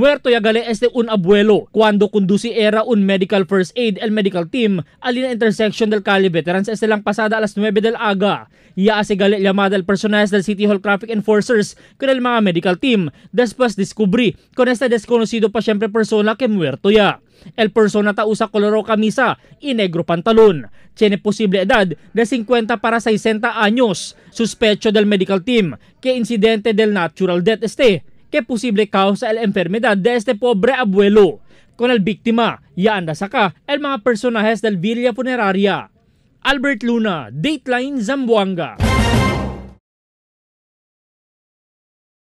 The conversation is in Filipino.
Muerto yagale este un abuelo cuando conduci era un medical first aid el medical team alina intersection del Cali Veterans este lang pasada alas 9 del aga. Ya se gale llamada el personal del City Hall Traffic Enforcers con el mga medical team. Después descubrí con este desconocido pa siyempre persona que muerto ya. El persona ta usa coloro camisa y negro pantalón. Tiene posible edad de 50 para 60 años. Suspecho del medical team que incidente del natural death este que posible causa la enfermedad de este pobre abuelo, con el víctima y anda saca el mga personajes del Villa Funeraria. Albert Luna, Dateline Zamboanga.